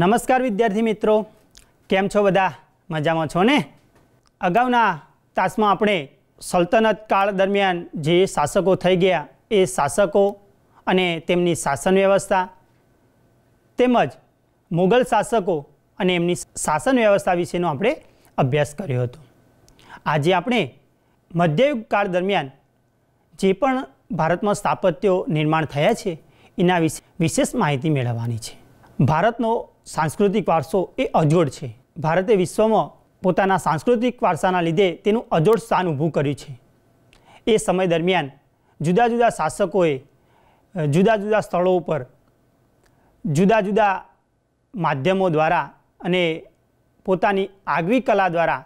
નમસ્કાર વિદ્યાર્થી મિત્રો કેમ છો બધા મજામાં છો ને અગાઉના તાસમાં આપણે સલ્તનત કાળ દરમિયાન જે શાસકો થઈ ગયા એ શાસકો અને તેમની શાસન વ્યવસ્થા તેમજ મુગલ શાસકો અને એમની શાસન વ્યવસ્થા વિશેનો આપણે અભ્યાસ કર્યો હતો આજે આપણે મધ્યયુગ કાળ દરમિયાન જે પણ ભારતમાં સ્થાપત્યો નિર્માણ થયા છે એના વિશે વિશેષ માહિતી મેળવવાની છે ભારતનો સાંસ્કૃતિક વારસો એ અજોડ છે ભારતે વિશ્વમાં પોતાના સાંસ્કૃતિક વારસાના લીધે તેનું અજોડ સ્થાન ઊભું કર્યું છે એ સમય દરમિયાન જુદા જુદા શાસકોએ જુદા જુદા સ્થળો ઉપર જુદા જુદા માધ્યમો દ્વારા અને પોતાની આગવી કલા દ્વારા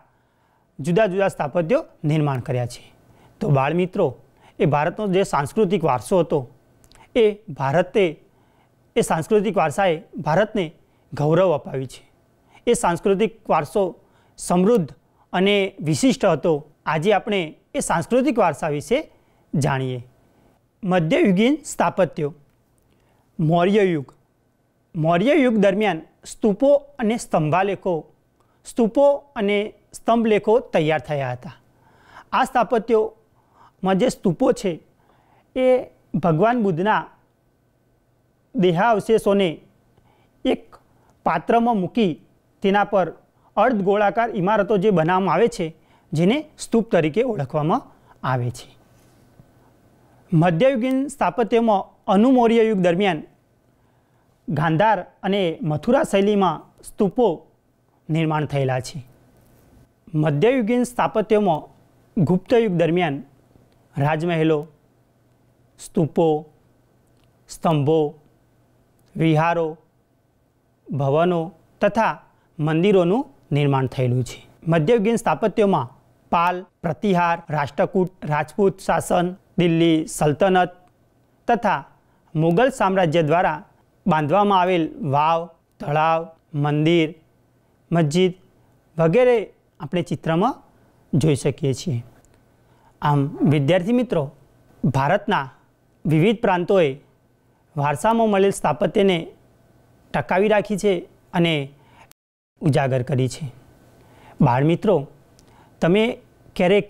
જુદા જુદા સ્થાપત્યો નિર્માણ કર્યા છે તો બાળમિત્રો એ ભારતનો જે સાંસ્કૃતિક વારસો હતો એ ભારતે એ સાંસ્કૃતિક વારસાએ ભારતને ગૌરવ અપાવી છે એ સાંસ્કૃતિક વારસો સમૃદ્ધ અને વિશિષ્ટ હતો આજે આપણે એ સાંસ્કૃતિક વારસા વિશે જાણીએ મધ્યયુગીન સ્થાપત્યો મૌર્ય યુગ મૌર્ય યુગ દરમિયાન સ્તૂપો અને સ્તંભાલેખો સ્તૂપો અને સ્તંભલેખો તૈયાર થયા હતા આ સ્થાપત્યોમાં જે સ્તૂપો છે એ ભગવાન બુદ્ધના દેહાવશેષોને એક પાત્રમાં મૂકી તેના પર અર્ધ ગોળાકાર ઇમારતો જે બનાવવામાં આવે છે જેને સ્તૂપ તરીકે ઓળખવામાં આવે છે મધ્યયુગીન સ્થાપત્યમાં અનુમૌર્ય યુગ દરમિયાન ગાંધાર અને મથુરા શૈલીમાં સ્તૂપો નિર્માણ થયેલા છે મધ્યયુગીન સ્થાપત્યમાં ગુપ્તયુગ દરમિયાન રાજમહેલો સ્તૂપો સ્તંભો વિહારો ભવનો તથા મંદિરોનું નિર્માણ થયેલું છે મધ્યયુગીન સ્થાપત્યોમાં પાલ પ્રતિહાર રાષ્ટ્રકૂટ રાજપૂત શાસન દિલ્હી સલ્તનત તથા મુગલ સામ્રાજ્ય દ્વારા બાંધવામાં આવેલ વાવ તળાવ મંદિર મસ્જિદ વગેરે આપણે ચિત્રમાં જોઈ શકીએ છીએ આમ વિદ્યાર્થી મિત્રો ભારતના વિવિધ પ્રાંતોએ વારસામાં મળેલ સ્થાપત્યને ટકાવી રાખી છે અને ઉજાગર કરી છે બાળમિત્રો તમે ક્યારેક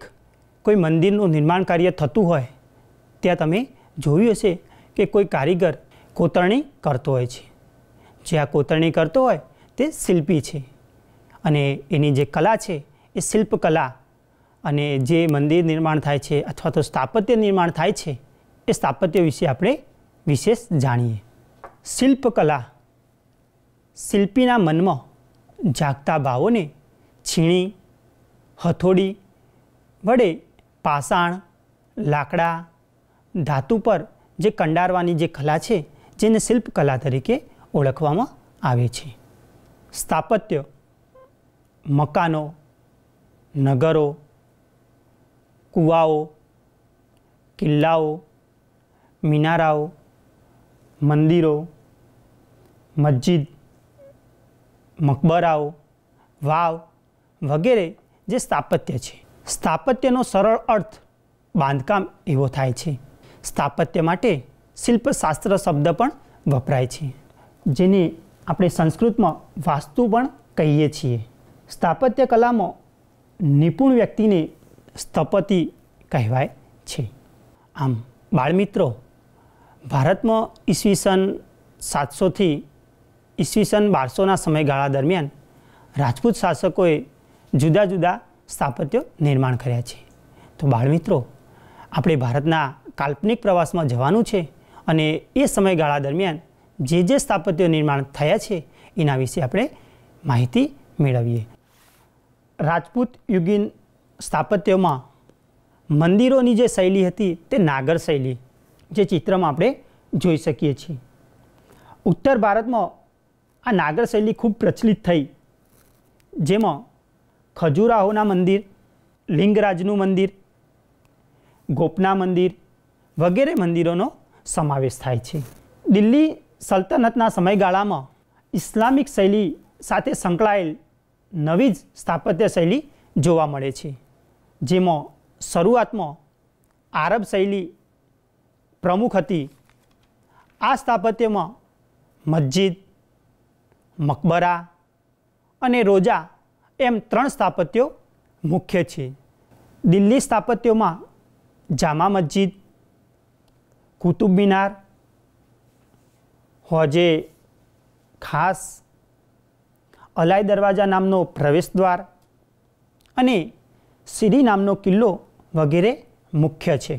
કોઈ મંદિરનું નિર્માણ કાર્ય થતું હોય ત્યાં તમે જોયું હશે કે કોઈ કારીગર કોતરણી કરતો હોય છે જે આ કોતરણી કરતો હોય તે શિલ્પી છે અને એની જે કલા છે એ શિલ્પકલા અને જે મંદિર નિર્માણ થાય છે અથવા તો સ્થાપત્ય નિર્માણ થાય છે એ સ્થાપત્ય વિશે આપણે વિશેષ જાણીએ શિલ્પકલા શિલ્પીના મનમાં જાગતા ભાવોને છીણી હથોડી વડે પાષાણ લાકડા ધાતુ પર જે કંડારવાની જે કલા છે જેને શિલ્પકલા તરીકે ઓળખવામાં આવે છે સ્થાપત્ય મકાનો નગરો કૂવાઓ કિલ્લાઓ મિનારાઓ મંદિરો મસ્જિદ મકબરાઓ વાવ વગેરે જે સ્થાપત્ય છે સ્થાપત્યનો સરળ અર્થ બાંધકામ એવો થાય છે સ્થાપત્ય માટે શિલ્પશાસ્ત્ર શબ્દ પણ વપરાય છે જેને આપણે સંસ્કૃતમાં વાસ્તુ પણ કહીએ છીએ સ્થાપત્ય કલામાં નિપુણ વ્યક્તિને સ્થપતિ કહેવાય છે આમ બાળમિત્રો ભારતમાં ઈસવીસન સાતસોથી ઈસવીસન બારસોના સમયગાળા દરમિયાન રાજપૂત શાસકોએ જુદા જુદા સ્થાપત્યો નિર્માણ કર્યા છે તો બાળમિત્રો આપણે ભારતના કાલ્પનિક પ્રવાસમાં જવાનું છે અને એ સમયગાળા દરમિયાન જે જે સ્થાપત્યો નિર્માણ થયા છે એના વિશે આપણે માહિતી મેળવીએ રાજપૂત યુગીન સ્થાપત્યોમાં મંદિરોની જે શૈલી હતી તે નાગર શૈલી જે ચિત્રમાં આપણે જોઈ શકીએ છીએ ઉત્તર ભારતમાં આ નાગર શૈલી ખૂબ પ્રચલિત થઈ જેમાં ખજુરાહોના મંદિર લિંગરાજનું મંદિર ગોપના મંદિર વગેરે મંદિરોનો સમાવેશ થાય છે દિલ્હી સલ્તનતના સમયગાળામાં ઇસ્લામિક શૈલી સાથે સંકળાયેલ નવી જ સ્થાપત્ય શૈલી જોવા મળે છે જેમાં શરૂઆતમાં આરબ શૈલી પ્રમુખ હતી આ સ્થાપત્યમાં મસ્જિદ મકબરા અને રોજા એમ ત્રણ સ્થાપત્યો મુખ્ય છે દિલ્હી સ્થાપત્યોમાં જામા મસ્જિદ કુતુબ મિનાર હોજે ખાસ અલાય દરવાજા નામનો પ્રવેશ દ્વાર અને સીરી નામનો કિલ્લો વગેરે મુખ્ય છે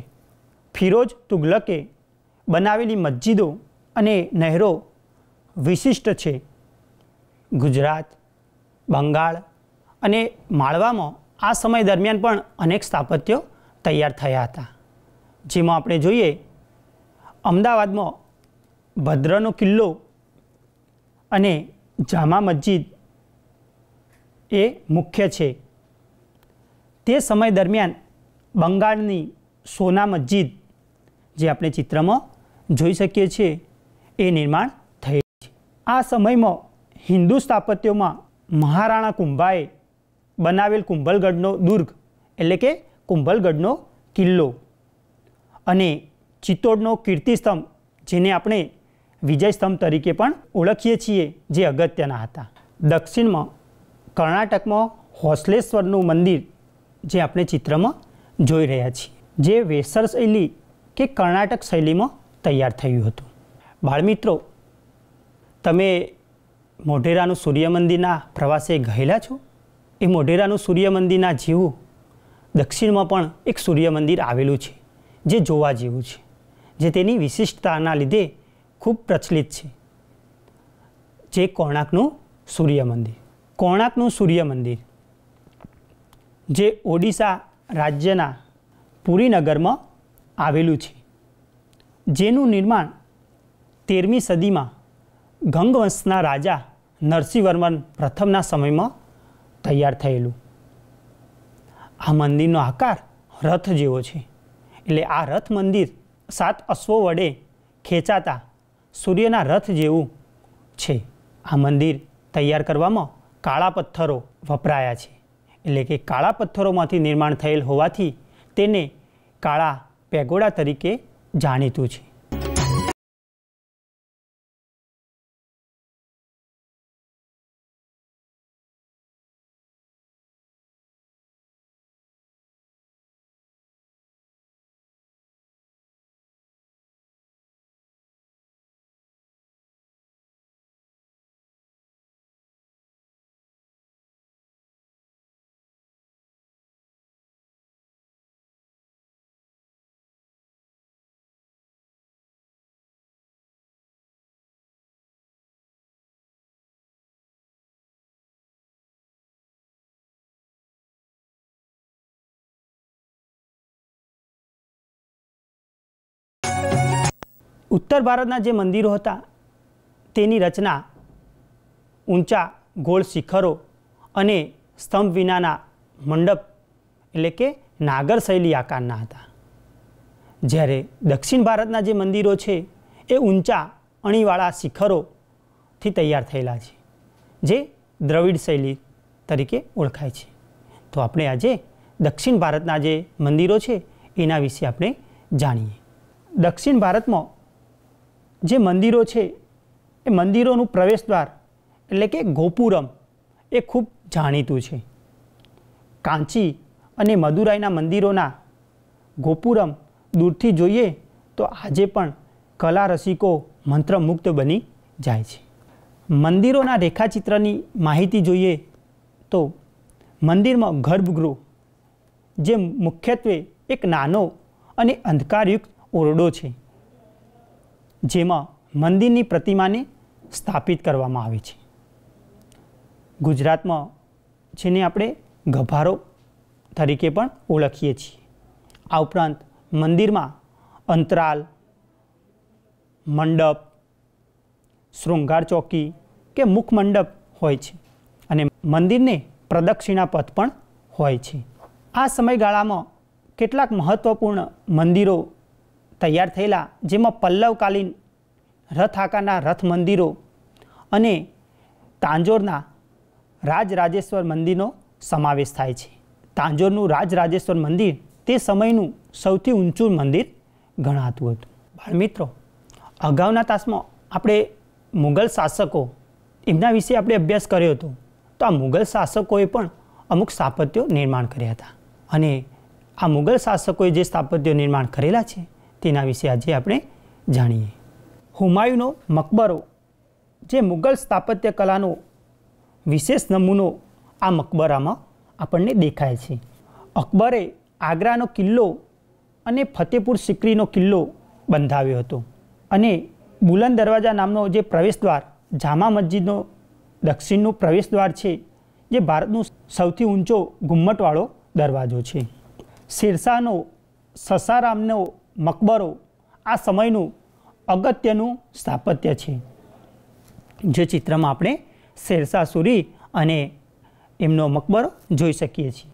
ફિરોજ તુગલકે બનાવેલી મસ્જિદો અને નહેરો વિશિષ્ટ છે ગુજરાત બંગાળ અને માળવામાં આ સમય દરમિયાન પણ અનેક સ્થાપત્યો તૈયાર થયા હતા જેમાં આપણે જોઈએ અમદાવાદમાં ભદ્રનો કિલ્લો અને જામા મસ્જિદ એ મુખ્ય છે તે સમય દરમિયાન બંગાળની સોના મસ્જિદ જે આપણે ચિત્રમાં જોઈ શકીએ છીએ એ નિર્માણ થઈ છે આ સમયમાં હિન્દુ સ્થાપત્યોમાં મહારાણા કુંભાએ બનાવેલ કુંભલગઢનો દુર્ગ એટલે કે કુંભલગઢનો કિલ્લો અને ચિત્તોડનો કીર્તિસ્તંભ જેને આપણે વિજયસ્તંભ તરીકે પણ ઓળખીએ છીએ જે અગત્યના હતા દક્ષિણમાં કર્ણાટકમાં હોસલેશ્વરનું મંદિર જે આપણે ચિત્રમાં જોઈ રહ્યા છીએ જે વેસર શૈલી કે કર્ણાટક શૈલીમાં તૈયાર થયું હતું બાળમિત્રો તમે મોઢેરાનું સૂર્યમંદિરના પ્રવાસે ગયેલા છો એ મોઢેરાનું સૂર્યમંદિરના જેવું દક્ષિણમાં પણ એક સૂર્યમંદિર આવેલું છે જે જોવા જેવું છે જે તેની વિશિષ્ટતાના લીધે ખૂબ પ્રચલિત છે જે કોણાર્કનું સૂર્યમંદિર મંદિર કોણાર્કનું સૂર્ય જે ઓડિશા રાજ્યના પુરીનગરમાં આવેલું છે જેનું નિર્માણ તેરમી સદીમાં ગંગવંશના રાજા નરસિંહ વર્મન પ્રથમના સમયમાં તૈયાર થયેલું આ મંદિરનો આકાર રથ જેવો છે એટલે આ રથ મંદિર સાત અશ્વો વડે ખેંચાતા સૂર્યના રથ જેવું છે આ મંદિર તૈયાર કરવામાં કાળા પથ્થરો વપરાયા છે એટલે કે કાળા પથ્થરોમાંથી નિર્માણ થયેલ હોવાથી તેને કાળા પેગોડા તરીકે જાણીતું છે ઉત્તર ભારતના જે મંદિરો હતા તેની રચના ઊંચા ગોળ શિખરો અને સ્તંભ વિનાના મંડપ એટલે કે નાગર શૈલી આકારના હતા જ્યારે દક્ષિણ ભારતના જે મંદિરો છે એ ઊંચા અણીવાળા શિખરોથી તૈયાર થયેલા છે જે દ્રવિડ શૈલી તરીકે ઓળખાય છે તો આપણે આજે દક્ષિણ ભારતના જે મંદિરો છે એના વિશે આપણે જાણીએ દક્ષિણ ભારતમાં જે મંદિરો છે એ મંદિરોનું પ્રવેશદ્વાર એટલે કે ગોપુરમ એ ખૂબ જાણીતું છે કાંચી અને મદુરાઈના મંદિરોના ગોપુરમ દૂરથી જોઈએ તો આજે પણ કલા રસિકો મંત્રમુગ્ધ બની જાય છે મંદિરોના રેખાચિત્રની માહિતી જોઈએ તો મંદિરમાં ગર્ભગૃહ જે મુખ્યત્વે એક નાનો અને અંધકારયુક્ત ઓરડો છે જેમાં મંદિરની પ્રતિમાને સ્થાપિત કરવામાં આવી છે ગુજરાતમાં જેને આપણે ગભારો તરીકે પણ ઓળખીએ છીએ આ ઉપરાંત મંદિરમાં અંતરાલ મંડપ શૃંગાર ચોકી કે મુખમંડપ હોય છે અને મંદિરને પ્રદક્ષિણા પથ પણ હોય છે આ સમયગાળામાં કેટલાક મહત્ત્વપૂર્ણ મંદિરો તૈયાર થયેલા જેમાં પલ્લવકાલીન રથ આકારના રથ મંદિરો અને તાંજોરના રાજરાજેશ્વર મંદિરનો સમાવેશ થાય છે તાંજોરનું રાજરાજેશ્વર મંદિર તે સમયનું સૌથી ઊંચું મંદિર ગણાતું હતું બાળમિત્રો અગાઉના તાસમાં આપણે મુગલ શાસકો એમના વિશે આપણે અભ્યાસ કર્યો હતો તો આ મુગલ શાસકોએ પણ અમુક સ્થાપત્યો નિર્માણ કર્યા હતા અને આ મુગલ શાસકોએ જે સ્થાપત્યો નિર્માણ કરેલા છે તેના વિશે આજે આપણે જાણીએ હુમાયુનો મકબરો જે મુગલ સ્થાપત્ય કલાનો વિશેષ નમૂનો આ મકબરામાં આપણને દેખાય છે અકબરે આગ્રાનો કિલ્લો અને ફતેપુર સિકરીનો કિલ્લો બંધાવ્યો હતો અને બુલંદ દરવાજા નામનો જે પ્રવેશદ્વાર જામા મસ્જિદનો દક્ષિણનું પ્રવેશદ્વાર છે જે ભારતનું સૌથી ઊંચો ઘુમ્મટવાળો દરવાજો છે શેરશાહનો સસારામનો મકબરો આ સમયનું અગત્યનું સ્થાપત્ય છે જે ચિત્રમાં આપણે શેરશાહ સુરી અને એમનો મકબરો જોઈ શકીએ છીએ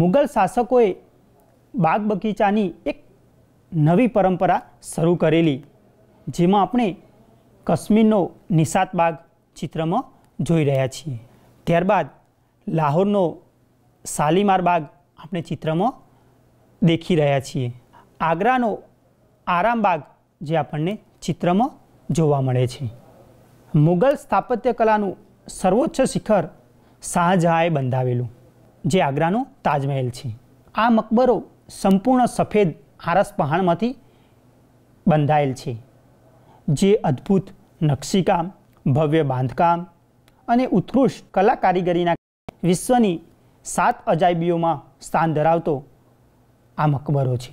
મુગલ શાસકોએ બાગ બગીચાની એક નવી પરંપરા શરૂ કરેલી જેમાં આપણે કશ્મીરનો નિશાત બાગ ચિત્રમાં જોઈ રહ્યા છીએ ત્યારબાદ લાહોરનો શાલીમાર બાગ આપણે ચિત્રમાં દેખી રહ્યા છીએ આગ્રાનો આરામબાગ જે આપણને ચિત્રમાં જોવા મળે છે મુગલ સ્થાપત્ય કલાનું સર્વોચ્ચ શિખર શાહજહાંએ બંધાવેલું જે આગ્રાનો તાજમહેલ છે આ મકબરો સંપૂર્ણ સફેદ આરસ પહાણમાંથી બંધાયેલ છે જે અદ્ભુત નકશીકામ ભવ્ય બાંધકામ અને ઉત્કૃષ્ટ કલા કારીગરીના વિશ્વની સાત અજાયબીઓમાં સ્થાન ધરાવતો આ મકબરો છે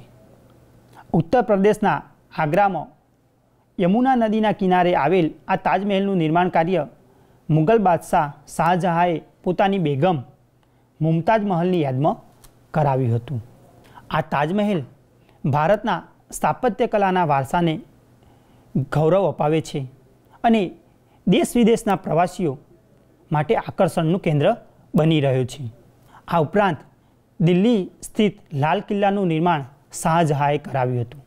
ઉત્તર પ્રદેશના આગ્રામાં યમુના નદીના કિનારે આવેલ આ તાજમહેલનું નિર્માણ કાર્ય મુગલ બાદશાહ શાહજહાંએ પોતાની બેગમ મુમતાજ મહલની યાદમાં કરાવ્યું હતું આ તાજમહેલ ભારતના સ્થાપત્યકલાના વારસાને ગૌરવ અપાવે છે અને દેશ વિદેશના પ્રવાસીઓ માટે આકર્ષણનું કેન્દ્ર બની રહ્યું છે આ ઉપરાંત દિલ્હી સ્થિત લાલ કિલ્લાનું નિર્માણ શાહજહાએ કરાવ્યું હતું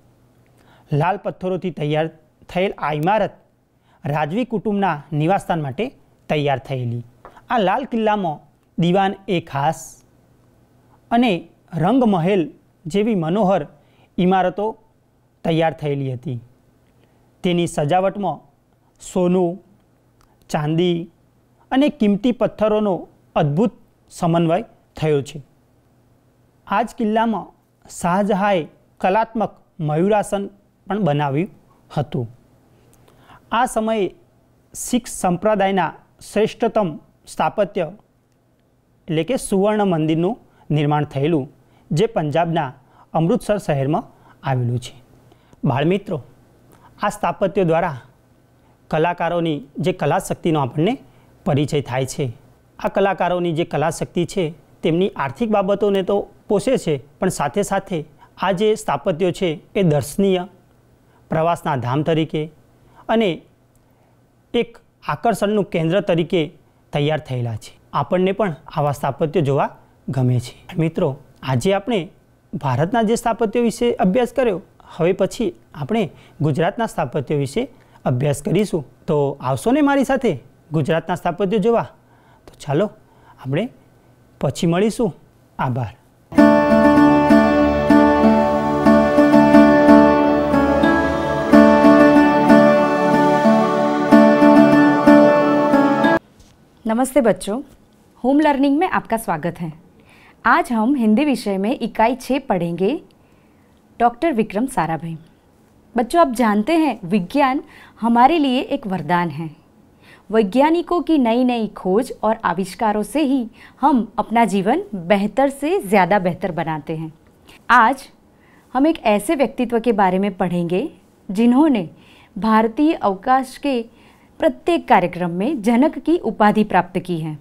લાલ પથ્થરોથી તૈયાર થયેલ આ ઇમારત રાજવી કુટુંબના નિવાસસ્થાન માટે તૈયાર થયેલી આ લાલ કિલ્લામાં દીવાન એ ખાસ અને રંગમહેલ જેવી મનોહર ઇમારતો તૈયાર થયેલી હતી તેની સજાવટમાં સોનું ચાંદી અને કિંમતી પથ્થરોનો અદ્ભુત સમન્વય થયો છે આ જ કિલ્લામાં શાહજહાંએ કલાત્મક મયુરાસન પણ બનાવ્યું હતું આ સમયે શીખ સંપ્રદાયના શ્રેષ્ઠતમ સ્થાપત્ય એટલે કે સુવર્ણ મંદિરનું નિર્માણ થયેલું જે પંજાબના અમૃતસર શહેરમાં આવેલું છે બાળમિત્રો આ સ્થાપત્ય દ્વારા કલાકારોની જે કલાશક્તિનો આપણને પરિચય થાય છે આ કલાકારોની જે કલાશક્તિ છે તેમની આર્થિક બાબતોને તો પોષે છે પણ સાથે સાથે આ જે સ્થાપત્યો છે એ દર્શનીય પ્રવાસના ધામ તરીકે અને એક આકર્ષણનું કેન્દ્ર તરીકે તૈયાર થયેલા છે આપણને પણ આવા સ્થાપત્યો જોવા ગમે છે મિત્રો આજે આપણે ભારતના જે સ્થાપત્યો વિશે અભ્યાસ કર્યો હવે પછી આપણે ગુજરાતના સ્થાપત્યો વિશે અભ્યાસ કરીશું તો આવશો ને મારી સાથે ગુજરાતના સ્થાપત્યો જોવા તો ચાલો આપણે પછી મળીશું આભાર नमस्ते बच्चों होम लर्निंग में आपका स्वागत है आज हम हिंदी विषय में इकाई छः पढ़ेंगे डॉक्टर विक्रम साराभाई बच्चों आप जानते हैं विज्ञान हमारे लिए एक वरदान है वैज्ञानिकों की नई नई खोज और आविष्कारों से ही हम अपना जीवन बेहतर से ज़्यादा बेहतर बनाते हैं आज हम एक ऐसे व्यक्तित्व के बारे में पढ़ेंगे जिन्होंने भारतीय अवकाश के प्रत्येक कार्यक्रम में जनक की उपाधि प्राप्त की है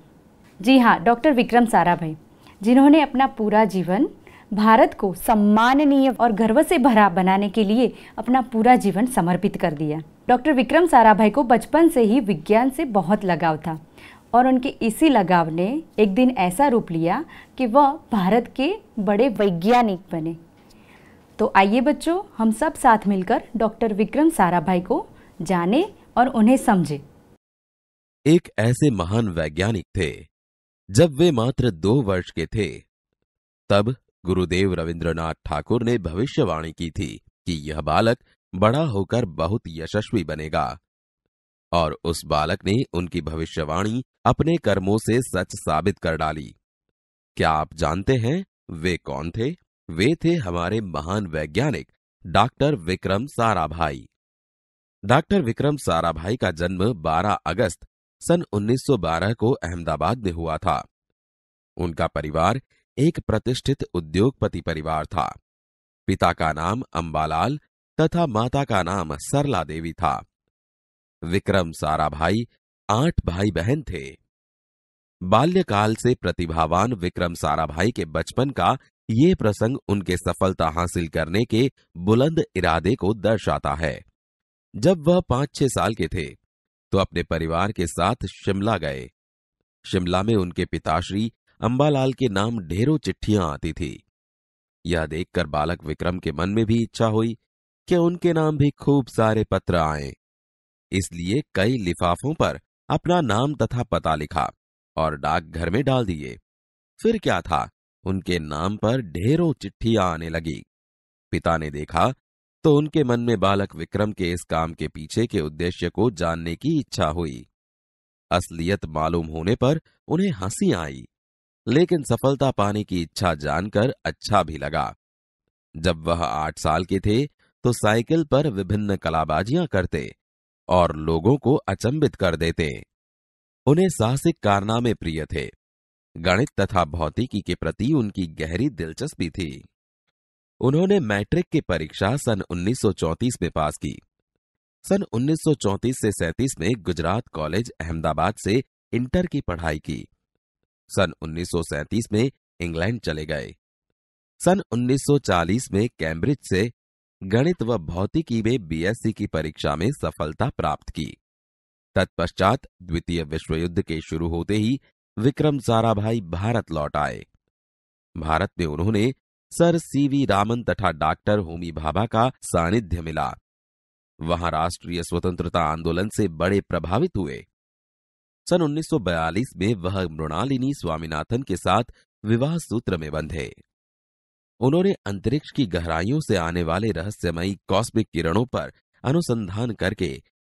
जी हाँ डॉक्टर विक्रम साराभाई जिन्होंने अपना पूरा जीवन भारत को सम्माननीय और गर्व से भरा बनाने के लिए अपना पूरा जीवन समर्पित कर दिया डॉक्टर विक्रम साराभाई को बचपन से ही विज्ञान से बहुत लगाव था और उनके इसी लगाव ने एक दिन ऐसा रूप लिया कि वह भारत के बड़े वैज्ञानिक बने तो आइए बच्चों हम सब साथ मिलकर डॉक्टर विक्रम साराभाई को जाने और उन्हें समझे एक ऐसे महान वैज्ञानिक थे जब वे मात्र दो वर्ष के थे तब गुरुदेव रविंद्रनाथ ठाकुर ने भविष्यवाणी की थी कि यह बालक बड़ा होकर बहुत यशस्वी बनेगा और उस बालक ने उनकी भविष्यवाणी अपने कर्मों से सच साबित कर डाली क्या आप जानते हैं वे कौन थे वे थे हमारे महान वैज्ञानिक डॉक्टर विक्रम साराभाई डॉक्टर विक्रम साराभाई का जन्म 12 अगस्त सन 1912 को अहमदाबाद में हुआ था उनका परिवार एक प्रतिष्ठित उद्योगपति परिवार था पिता का नाम अंबालाल तथा माता का नाम सरला देवी था विक्रम सारा भाई आठ भाई बहन थे बाल्यकाल से प्रतिभावान विक्रम सारा भाई के बचपन का ये प्रसंग उनके सफलता हासिल करने के बुलंद इरादे को दर्शाता है जब वह पांच छह साल के थे तो अपने परिवार के साथ शिमला गए शिमला में उनके पिताश्री अम्बालाल के नाम ढेरों चिट्ठियां आती थी यह देखकर बालक विक्रम के मन में भी इच्छा हुई कि उनके नाम भी खूब सारे पत्र आए इसलिए कई लिफाफों पर अपना नाम तथा पता लिखा और डाकघर में डाल दिए फिर क्या था उनके नाम पर ढेरों चिट्ठियां आने लगी पिता ने देखा तो उनके मन में बालक विक्रम के इस काम के पीछे के उद्देश्य को जानने की इच्छा हुई असलियत मालूम होने पर उन्हें हंसी आई लेकिन सफलता पाने की इच्छा जानकर अच्छा भी लगा जब वह आठ साल के थे तो साइकिल पर विभिन्न कलाबाजियां करते और लोगों को अचंबित कर देते उन्हें साहसिक कारनामे प्रिय थे गणित तथा भौतिकी के प्रति उनकी गहरी दिलचस्पी थी उन्होंने मैट्रिक की परीक्षा सन 1934 में पास की सन 1934 से 37 में गुजरात कॉलेज अहमदाबाद से इंटर की पढ़ाई की सन 1937 में इंग्लैंड चले गए सन 1940 में कैम्ब्रिज से गणित व भौतिकी में बीएससी की परीक्षा में सफलता प्राप्त की तत्पश्चात द्वितीय विश्व युद्ध के शुरू होते ही विक्रम साराभाई भारत लौट आए भारत में उन्होंने सर सीवी रामन तथा डॉक्टर होमी भाभा का सानिध्य मिला वहां राष्ट्रीय स्वतंत्रता आंदोलन से बड़े प्रभावित हुए सन 1942 में वह मृणालिनी स्वामीनाथन के साथ विवाह सूत्र में बंधे उन्होंने अंतरिक्ष की गहराइयों से आने वाले रहस्यमयी कॉस्मिक किरणों पर अनुसंधान करके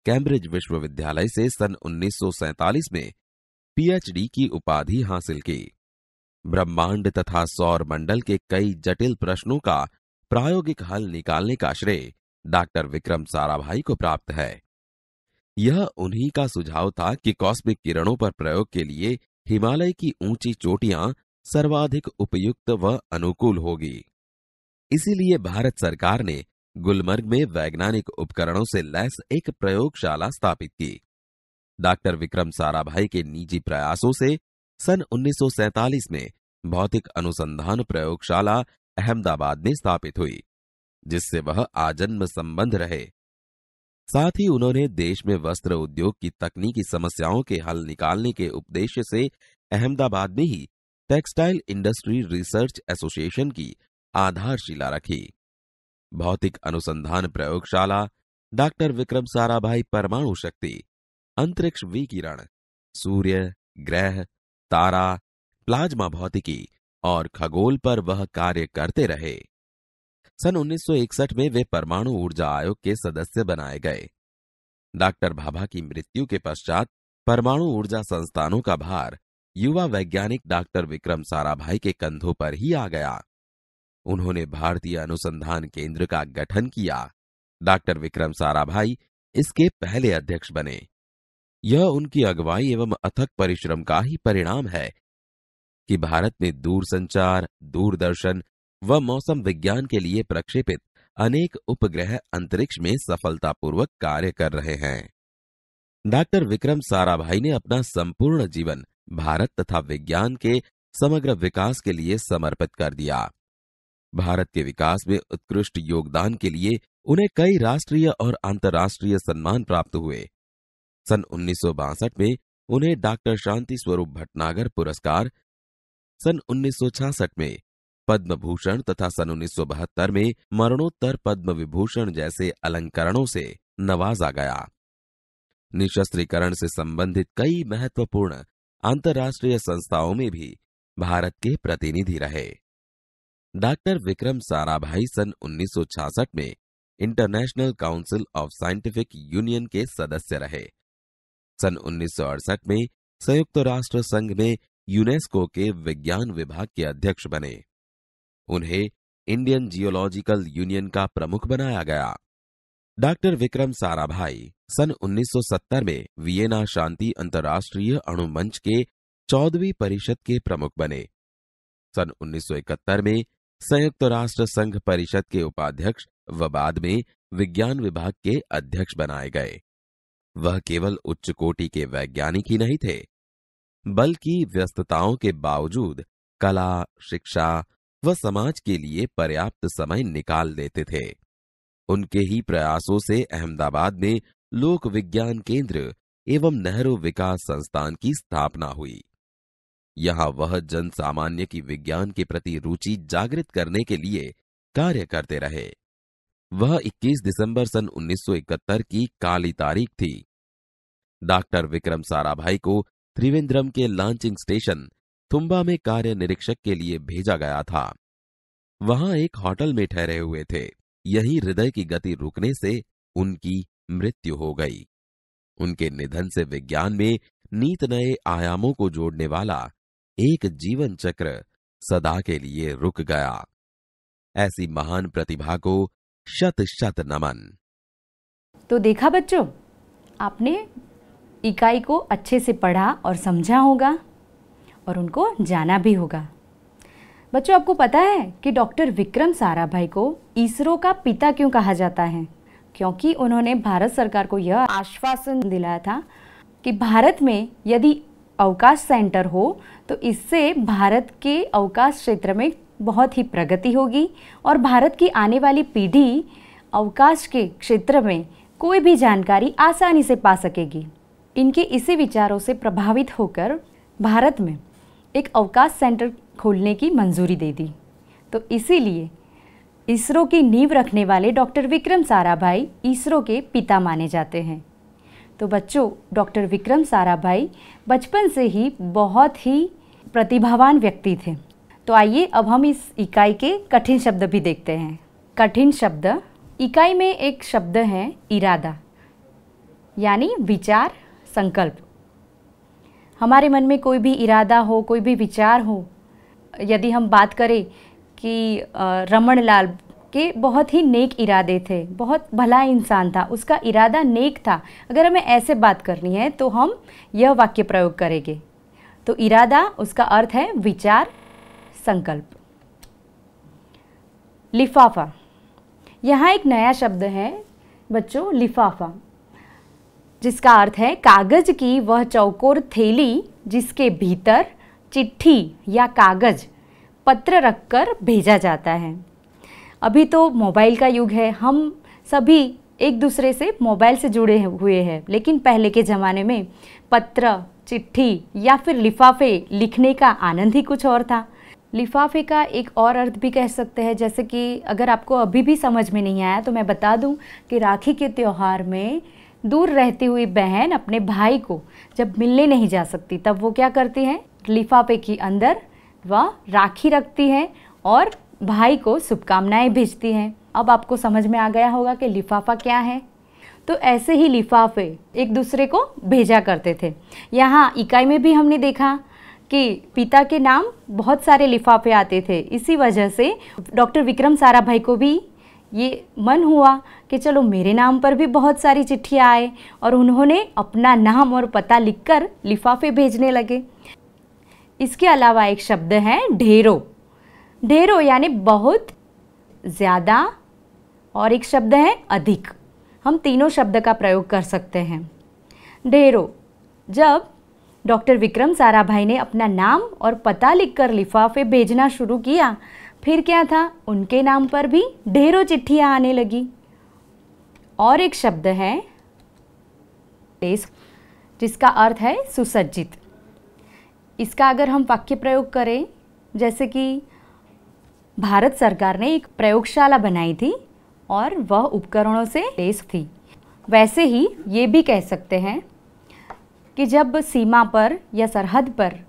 कैम्ब्रिज विश्वविद्यालय से सन 1947 में पीएचडी की उपाधि हासिल की ब्रह्मांड तथा सौर मंडल के कई जटिल प्रश्नों का प्रायोगिक हल निकालने का श्रेय डॉक्टर विक्रम साराभाई को प्राप्त है यह उन्हीं का सुझाव था कि कॉस्मिक किरणों पर प्रयोग के लिए हिमालय की ऊंची चोटियां सर्वाधिक उपयुक्त व अनुकूल होगी इसीलिए भारत सरकार ने गुलमर्ग में वैज्ञानिक उपकरणों से लैस एक प्रयोगशाला स्थापित की डॉक्टर विक्रम साराभाई के निजी प्रयासों से सन 1947 में भौतिक अनुसंधान प्रयोगशाला अहमदाबाद में स्थापित हुई जिससे वह आजन्म संबंध रहे साथ ही उन्होंने देश में वस्त्र उद्योग की तकनीकी समस्याओं के हल निकालने के उपदेश से अहमदाबाद में ही टेक्सटाइल इंडस्ट्री रिसर्च एसोसिएशन की आधारशिला रखी भौतिक अनुसंधान प्रयोगशाला डॉक्टर विक्रम साराभाई परमाणु शक्ति अंतरिक्ष विकिरण सूर्य ग्रह तारा प्लाज्मा भौतिकी और खगोल पर वह कार्य करते रहे सन 1961 में वे परमाणु ऊर्जा आयोग के सदस्य बनाए गए डॉक्टर भाभा की मृत्यु के पश्चात परमाणु ऊर्जा संस्थानों का भार युवा वैज्ञानिक डॉक्टर विक्रम साराभाई के कंधों पर ही आ गया उन्होंने भारतीय अनुसंधान केंद्र का गठन किया डॉक्टर विक्रम साराभाई इसके पहले अध्यक्ष बने यह उनकी अगुवाई एवं अथक परिश्रम का ही परिणाम है कि भारत में दूरसंचार दूरदर्शन व मौसम विज्ञान के लिए प्रक्षेपित अनेक उपग्रह अंतरिक्ष में सफलतापूर्वक कार्य कर रहे हैं डॉक्टर विक्रम साराभाई ने अपना संपूर्ण जीवन भारत तथा विज्ञान के समग्र विकास के लिए समर्पित कर दिया भारत के विकास में उत्कृष्ट योगदान के लिए उन्हें कई राष्ट्रीय और अंतर्राष्ट्रीय सम्मान प्राप्त हुए सन उन्नीस में उन्हें डॉक्टर शांति स्वरूप भटनागर पुरस्कार सन उन्नीस में पद्म भूषण तथा सन उन्नीस में मरणोत्तर पद्म विभूषण जैसे अलंकरणों से नवाजा गया निशस्त्रीकरण से संबंधित कई महत्वपूर्ण अंतर्राष्ट्रीय संस्थाओं में भी भारत के प्रतिनिधि रहे डॉक्टर विक्रम साराभाई सन 1966 में international council of scientific union के सदस्य रहे सन उन्नीस में संयुक्त राष्ट्र संघ में यूनेस्को के विज्ञान विभाग के अध्यक्ष बने उन्हें इंडियन जियोलॉजिकल यूनियन का प्रमुख बनाया गया डॉक्टर विक्रम साराभाई सन 1970 में वियना शांति अंतर्राष्ट्रीय अणुमंच के चौदवी परिषद के प्रमुख बने सन 1971 में संयुक्त राष्ट्र संघ परिषद के उपाध्यक्ष व बाद में विज्ञान विभाग के अध्यक्ष बनाए गए वह केवल उच्च कोटि के वैज्ञानिक ही नहीं थे बल्कि व्यस्तताओं के बावजूद कला शिक्षा वह समाज के लिए पर्याप्त समय निकाल लेते थे उनके ही प्रयासों से अहमदाबाद में लोक विज्ञान केंद्र एवं नेहरू विकास संस्थान की स्थापना हुई यहां वह जन सामान्य की विज्ञान के प्रति रुचि जागृत करने के लिए कार्य करते रहे वह 21 दिसंबर सन 1971 की काली तारीख थी डॉक्टर विक्रम साराभाई को त्रिवेंद्रम के लॉन्चिंग स्टेशन थुम्बा में कार्य निरीक्षक के लिए भेजा गया था वहां एक होटल में ठहरे हुए थे यही हृदय की गति रुकने से उनकी मृत्यु हो गई उनके निधन से विज्ञान में नीत नए आयामों को जोड़ने वाला एक जीवन चक्र सदा के लिए रुक गया ऐसी महान प्रतिभा को शत शत नमन तो देखा बच्चों आपने इकाई को अच्छे से पढ़ा और समझा होगा और उनको जाना भी होगा बच्चों आपको पता है कि डॉक्टर विक्रम साराभाई को इसरो का पिता क्यों कहा जाता है क्योंकि उन्होंने भारत सरकार को यह आश्वासन दिलाया था कि भारत में यदि अवकाश सेंटर हो तो इससे भारत के अवकाश क्षेत्र में बहुत ही प्रगति होगी और भारत की आने वाली पीढ़ी अवकाश के क्षेत्र में कोई भी जानकारी आसानी से पा सकेगी इनके इसी विचारों से प्रभावित होकर भारत में एक अवकाश सेंटर खोलने की मंजूरी दे दी तो इसीलिए इसरो की नींव रखने वाले डॉक्टर विक्रम साराभाई इसरो के पिता माने जाते हैं तो बच्चों डॉक्टर विक्रम साराभाई बचपन से ही बहुत ही प्रतिभावान व्यक्ति थे तो आइए अब हम इस इकाई के कठिन शब्द भी देखते हैं कठिन शब्द इकाई में एक शब्द है इरादा यानी विचार संकल्प हमारे मन में कोई भी इरादा हो कोई भी विचार हो यदि हम बात करें कि लाल के बहुत ही नेक इरादे थे बहुत भला इंसान था उसका इरादा नेक था अगर हमें ऐसे बात करनी है तो हम यह वाक्य प्रयोग करेंगे तो इरादा उसका अर्थ है विचार संकल्प लिफाफा यहाँ एक नया शब्द है बच्चों लिफाफा जिसका अर्थ है कागज की वह चौकोर थैली जिसके भीतर चिट्ठी या कागज पत्र रखकर भेजा जाता है अभी तो मोबाइल का युग है हम सभी एक दूसरे से मोबाइल से जुड़े हुए हैं लेकिन पहले के ज़माने में पत्र चिट्ठी या फिर लिफाफे लिखने का आनंद ही कुछ और था लिफाफे का एक और अर्थ भी कह सकते हैं जैसे कि अगर आपको अभी भी समझ में नहीं आया तो मैं बता दूं कि राखी के त्यौहार में दूर रहती हुई बहन अपने भाई को जब मिलने नहीं जा सकती तब वो क्या करती है लिफाफे के अंदर वह राखी रखती है और भाई को शुभकामनाएँ भेजती हैं अब आपको समझ में आ गया होगा कि लिफाफा क्या है तो ऐसे ही लिफाफे एक दूसरे को भेजा करते थे यहाँ इकाई में भी हमने देखा कि पिता के नाम बहुत सारे लिफाफे आते थे इसी वजह से डॉक्टर विक्रम साराभाई को भी ये मन हुआ कि चलो मेरे नाम पर भी बहुत सारी चिट्ठियाँ आए और उन्होंने अपना नाम और पता लिखकर लिफाफे भेजने लगे इसके अलावा एक शब्द है ढेरो ढेरो यानी बहुत ज़्यादा और एक शब्द है अधिक हम तीनों शब्द का प्रयोग कर सकते हैं ढेरो जब डॉक्टर विक्रम साराभाई ने अपना नाम और पता लिखकर लिफाफे भेजना शुरू किया फिर क्या था उनके नाम पर भी ढेरों चिट्ठियाँ आने लगी और एक शब्द है डेस्क जिसका अर्थ है सुसज्जित इसका अगर हम वाक्य प्रयोग करें जैसे कि भारत सरकार ने एक प्रयोगशाला बनाई थी और वह उपकरणों से लैस थी वैसे ही ये भी कह सकते हैं कि जब सीमा पर या सरहद पर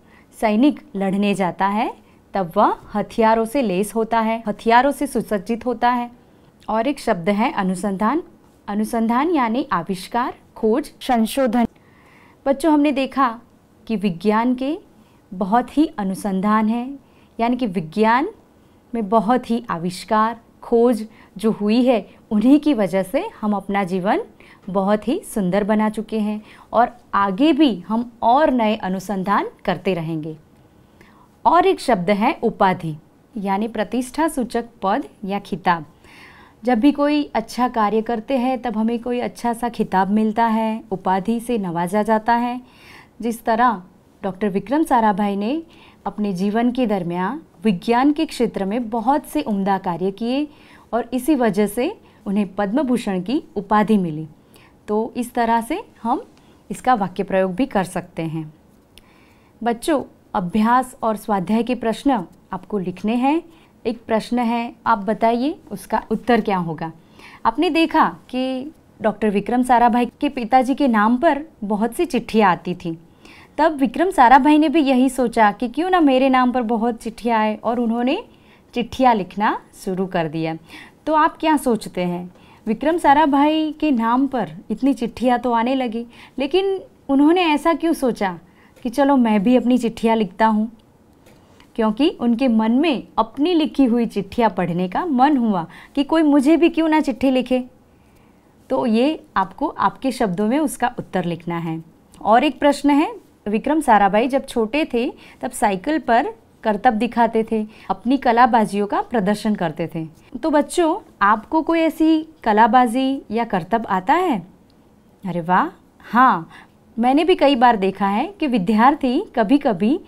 सैनिक लड़ने जाता है तब वह हथियारों से लेस होता है हथियारों से सुसज्जित होता है और एक शब्द है अनुसंधान अनुसंधान यानी आविष्कार खोज संशोधन बच्चों हमने देखा कि विज्ञान के बहुत ही अनुसंधान है यानी कि विज्ञान में बहुत ही आविष्कार खोज जो हुई है उन्हीं की वजह से हम अपना जीवन बहुत ही सुंदर बना चुके हैं और आगे भी हम और नए अनुसंधान करते रहेंगे और एक शब्द है उपाधि यानी प्रतिष्ठा सूचक पद या खिताब जब भी कोई अच्छा कार्य करते हैं तब हमें कोई अच्छा सा खिताब मिलता है उपाधि से नवाजा जाता है जिस तरह डॉक्टर विक्रम साराभाई ने अपने जीवन के दरमियान विज्ञान के क्षेत्र में बहुत से उम्दा कार्य किए और इसी वजह से उन्हें पद्म भूषण की उपाधि मिली तो इस तरह से हम इसका वाक्य प्रयोग भी कर सकते हैं बच्चों अभ्यास और स्वाध्याय के प्रश्न आपको लिखने हैं एक प्रश्न है आप बताइए उसका उत्तर क्या होगा आपने देखा कि डॉक्टर विक्रम साराभाई के पिताजी के नाम पर बहुत सी चिट्ठियाँ आती थी तब विक्रम साराभाई ने भी यही सोचा कि क्यों ना मेरे नाम पर बहुत चिट्ठियाँ आए और उन्होंने चिट्ठियाँ लिखना शुरू कर दिया तो आप क्या सोचते हैं विक्रम साराभाई के नाम पर इतनी चिट्ठियाँ तो आने लगी लेकिन उन्होंने ऐसा क्यों सोचा कि चलो मैं भी अपनी चिट्ठियाँ लिखता हूँ क्योंकि उनके मन में अपनी लिखी हुई चिट्ठियाँ पढ़ने का मन हुआ कि कोई मुझे भी क्यों ना चिट्ठी लिखे तो ये आपको आपके शब्दों में उसका उत्तर लिखना है और एक प्रश्न है विक्रम साराभाई जब छोटे थे तब साइकिल पर करतब दिखाते थे अपनी कलाबाजियों का प्रदर्शन करते थे तो बच्चों आपको कोई ऐसी कलाबाजी या करतब आता है अरे वाह हाँ मैंने भी कई बार देखा है कि विद्यार्थी कभी कभी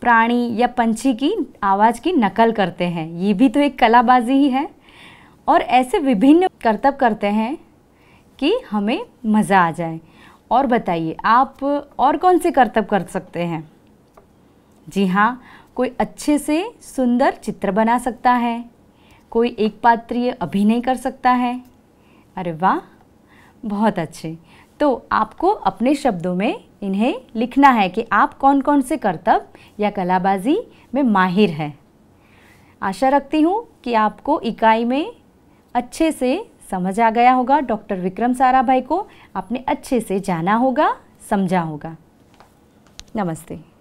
प्राणी या पंछी की आवाज़ की नकल करते हैं ये भी तो एक कलाबाजी ही है और ऐसे विभिन्न करतब करते हैं कि हमें मज़ा आ जाए और बताइए आप और कौन से करतब कर सकते हैं जी हाँ कोई अच्छे से सुंदर चित्र बना सकता है कोई एक पात्रीय अभिनय कर सकता है अरे वाह बहुत अच्छे तो आपको अपने शब्दों में इन्हें लिखना है कि आप कौन कौन से कर्तव्य या कलाबाजी में माहिर हैं आशा रखती हूँ कि आपको इकाई में अच्छे से समझ आ गया होगा डॉक्टर विक्रम साराभाई को आपने अच्छे से जाना होगा समझा होगा नमस्ते